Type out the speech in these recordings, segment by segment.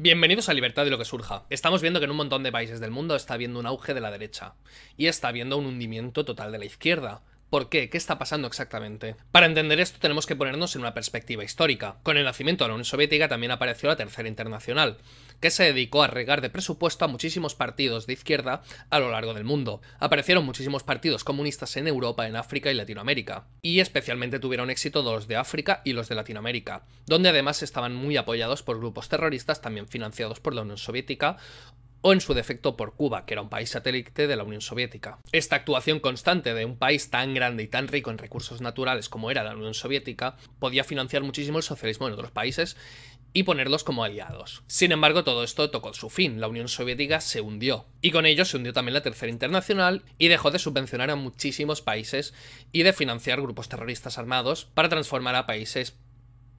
Bienvenidos a Libertad y lo que surja. Estamos viendo que en un montón de países del mundo está habiendo un auge de la derecha y está habiendo un hundimiento total de la izquierda. ¿Por qué? ¿Qué está pasando exactamente? Para entender esto tenemos que ponernos en una perspectiva histórica. Con el nacimiento de la Unión Soviética también apareció la Tercera Internacional, que se dedicó a regar de presupuesto a muchísimos partidos de izquierda a lo largo del mundo. Aparecieron muchísimos partidos comunistas en Europa, en África y Latinoamérica, y especialmente tuvieron éxito los de África y los de Latinoamérica, donde además estaban muy apoyados por grupos terroristas también financiados por la Unión Soviética o en su defecto por Cuba, que era un país satélite de la Unión Soviética. Esta actuación constante de un país tan grande y tan rico en recursos naturales como era la Unión Soviética podía financiar muchísimo el socialismo en otros países y ponerlos como aliados. Sin embargo, todo esto tocó su fin, la Unión Soviética se hundió, y con ello se hundió también la Tercera Internacional y dejó de subvencionar a muchísimos países y de financiar grupos terroristas armados para transformar a países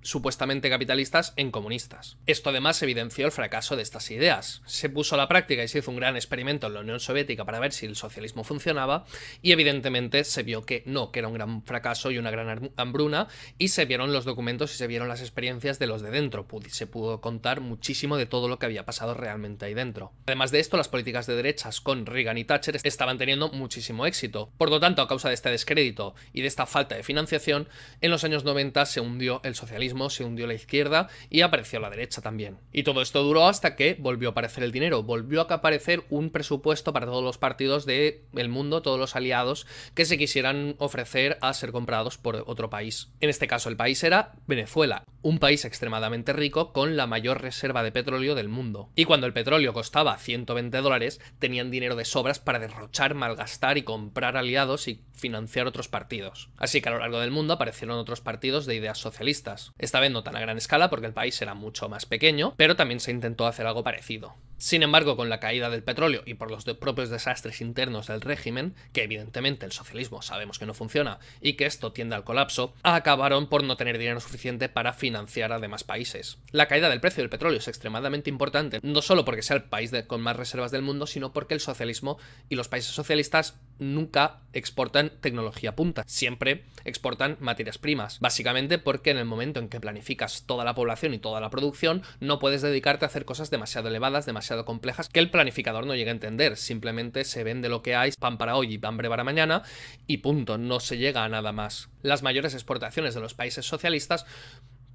supuestamente capitalistas en comunistas. Esto además evidenció el fracaso de estas ideas. Se puso a la práctica y se hizo un gran experimento en la Unión Soviética para ver si el socialismo funcionaba y evidentemente se vio que no, que era un gran fracaso y una gran hambruna y se vieron los documentos y se vieron las experiencias de los de dentro. Se pudo contar muchísimo de todo lo que había pasado realmente ahí dentro. Además de esto, las políticas de derechas con Reagan y Thatcher estaban teniendo muchísimo éxito. Por lo tanto, a causa de este descrédito y de esta falta de financiación, en los años 90 se hundió el socialismo se hundió la izquierda y apareció la derecha también. Y todo esto duró hasta que volvió a aparecer el dinero, volvió a aparecer un presupuesto para todos los partidos del el mundo, todos los aliados que se quisieran ofrecer a ser comprados por otro país. En este caso el país era Venezuela, un país extremadamente rico con la mayor reserva de petróleo del mundo. Y cuando el petróleo costaba 120 dólares, tenían dinero de sobras para derrochar, malgastar y comprar aliados y financiar otros partidos. Así que a lo largo del mundo aparecieron otros partidos de ideas socialistas. Esta vez no tan a gran escala porque el país era mucho más pequeño, pero también se intentó hacer algo parecido. Sin embargo, con la caída del petróleo y por los propios desastres internos del régimen, que evidentemente el socialismo sabemos que no funciona y que esto tiende al colapso, acabaron por no tener dinero suficiente para financiar a demás países. La caída del precio del petróleo es extremadamente importante, no solo porque sea el país con más reservas del mundo, sino porque el socialismo y los países socialistas nunca exportan tecnología punta, siempre exportan materias primas, básicamente porque en el momento en que planificas toda la población y toda la producción, no puedes dedicarte a hacer cosas demasiado elevadas, demasiado complejas que el planificador no llega a entender. Simplemente se vende lo que hay, pan para hoy y hambre para mañana, y punto, no se llega a nada más. Las mayores exportaciones de los países socialistas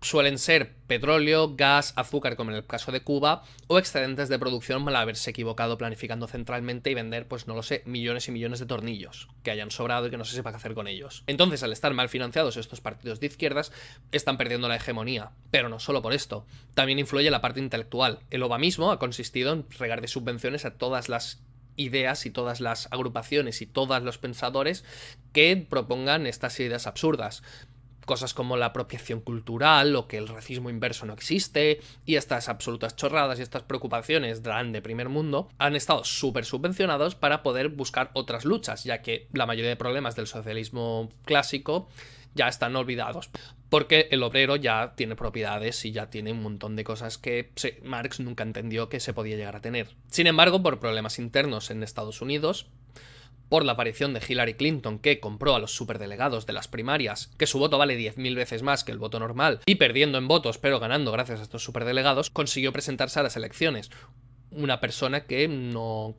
suelen ser petróleo, gas, azúcar, como en el caso de Cuba, o excedentes de producción mal haberse equivocado planificando centralmente y vender, pues no lo sé, millones y millones de tornillos que hayan sobrado y que no se sepa qué hacer con ellos. Entonces, al estar mal financiados estos partidos de izquierdas, están perdiendo la hegemonía. Pero no solo por esto, también influye la parte intelectual. El obamismo ha consistido en regar de subvenciones a todas las ideas y todas las agrupaciones y todos los pensadores que propongan estas ideas absurdas cosas como la apropiación cultural o que el racismo inverso no existe y estas absolutas chorradas y estas preocupaciones de primer mundo han estado súper subvencionados para poder buscar otras luchas, ya que la mayoría de problemas del socialismo clásico ya están olvidados, porque el obrero ya tiene propiedades y ya tiene un montón de cosas que Marx nunca entendió que se podía llegar a tener. Sin embargo, por problemas internos en Estados Unidos, por la aparición de Hillary Clinton que compró a los superdelegados de las primarias, que su voto vale 10.000 veces más que el voto normal, y perdiendo en votos pero ganando gracias a estos superdelegados, consiguió presentarse a las elecciones. Una persona que no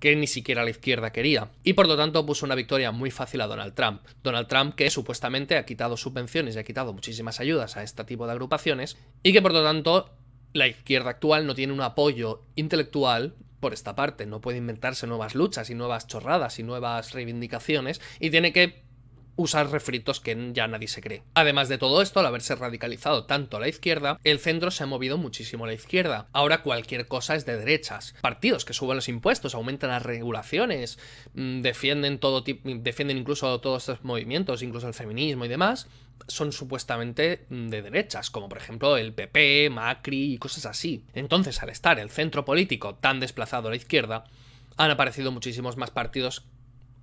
que ni siquiera la izquierda quería, y por lo tanto puso una victoria muy fácil a Donald Trump. Donald Trump que supuestamente ha quitado subvenciones y ha quitado muchísimas ayudas a este tipo de agrupaciones, y que por lo tanto la izquierda actual no tiene un apoyo intelectual por esta parte, no puede inventarse nuevas luchas y nuevas chorradas y nuevas reivindicaciones y tiene que usar refritos que ya nadie se cree. Además de todo esto, al haberse radicalizado tanto a la izquierda, el centro se ha movido muchísimo a la izquierda. Ahora cualquier cosa es de derechas. Partidos que suben los impuestos, aumentan las regulaciones, mm, defienden todo tipo, defienden incluso todos estos movimientos, incluso el feminismo y demás, son supuestamente mm, de derechas, como por ejemplo el PP, Macri y cosas así. Entonces, al estar el centro político tan desplazado a la izquierda, han aparecido muchísimos más partidos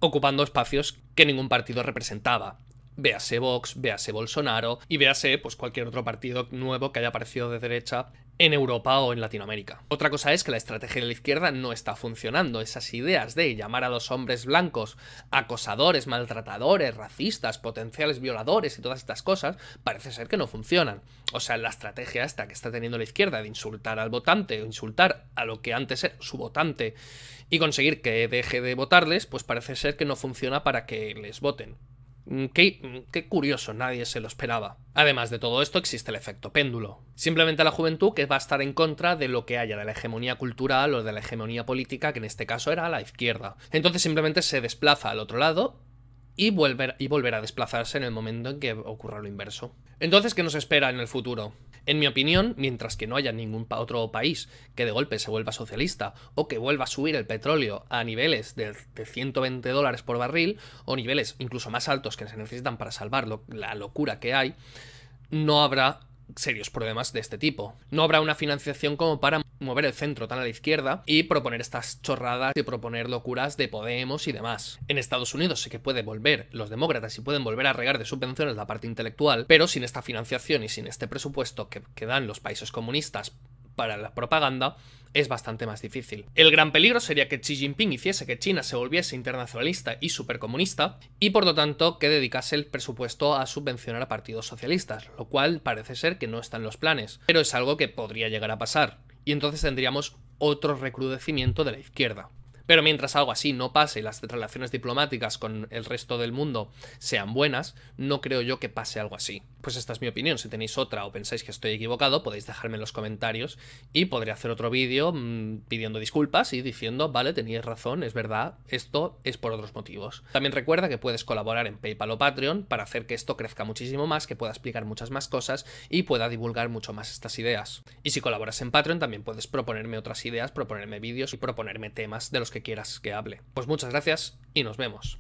ocupando espacios que ningún partido representaba véase Vox, véase Bolsonaro y véase pues, cualquier otro partido nuevo que haya aparecido de derecha en Europa o en Latinoamérica. Otra cosa es que la estrategia de la izquierda no está funcionando. Esas ideas de llamar a los hombres blancos acosadores, maltratadores, racistas, potenciales violadores y todas estas cosas, parece ser que no funcionan. O sea, la estrategia esta que está teniendo la izquierda de insultar al votante o insultar a lo que antes era su votante y conseguir que deje de votarles, pues parece ser que no funciona para que les voten. Mm, mm, qué, curioso, nadie se lo esperaba. Además de todo esto existe el efecto péndulo. Simplemente la juventud que va a estar en contra de lo que haya de la hegemonía cultural o de la hegemonía política, que en este caso era la izquierda. Entonces simplemente se desplaza al otro lado y, volver, y a desplazarse en el momento en que ocurra lo inverso. Entonces, ¿qué nos espera en el futuro? En mi opinión, mientras que no haya ningún otro país que de golpe se vuelva socialista o que vuelva a subir el petróleo a niveles de, 120 dólares por barril o niveles incluso más altos que se necesitan para salvar la locura que hay, no habrá serios problemas de este tipo. No habrá una financiación como para mover el centro tan a la izquierda y proponer estas chorradas y proponer locuras de Podemos y demás. En Estados Unidos sí que puede volver los demócratas y pueden volver a regar de subvenciones la parte intelectual, pero sin esta financiación y sin este presupuesto que, que dan los países comunistas para la propaganda, es bastante más difícil. El gran peligro sería que Xi Jinping hiciese que China se volviese internacionalista y supercomunista y por lo tanto que dedicase el presupuesto a subvencionar a partidos socialistas, lo cual parece ser que no está en los planes, pero es algo que podría llegar a pasar y entonces tendríamos otro recrudecimiento de la izquierda. Pero mientras algo así no pase y las relaciones diplomáticas con el resto del mundo sean buenas, no creo yo que pase algo así. Pues esta es mi opinión. Si tenéis otra o pensáis que estoy equivocado, podéis dejarme en los comentarios y podría hacer otro vídeo mm, pidiendo disculpas y diciendo, vale, tenéis razón, es verdad, esto es por otros motivos. También recuerda que puedes colaborar en PayPal o Patreon para hacer que esto crezca muchísimo más, que pueda explicar muchas más cosas y pueda divulgar mucho más estas ideas. Y si colaboras en Patreon, también puedes proponerme otras ideas, proponerme vídeos y proponerme temas de los que quieras que hable. Pues muchas gracias y nos vemos.